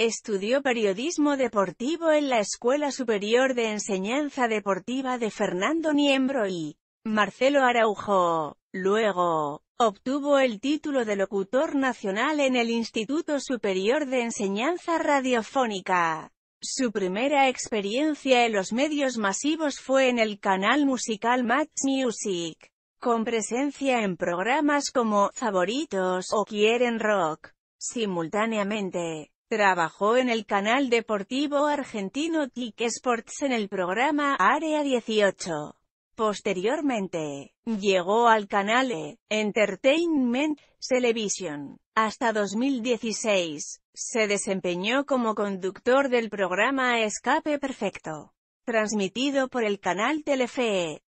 Estudió periodismo deportivo en la Escuela Superior de Enseñanza Deportiva de Fernando Niembro y Marcelo Araujo. Luego, obtuvo el título de locutor nacional en el Instituto Superior de Enseñanza Radiofónica. Su primera experiencia en los medios masivos fue en el canal musical Max Music, con presencia en programas como Favoritos o Quieren Rock. Simultáneamente, Trabajó en el canal deportivo argentino TIC Sports en el programa Área 18. Posteriormente, llegó al canal e Entertainment Television. Hasta 2016, se desempeñó como conductor del programa Escape Perfecto, transmitido por el canal Telefe.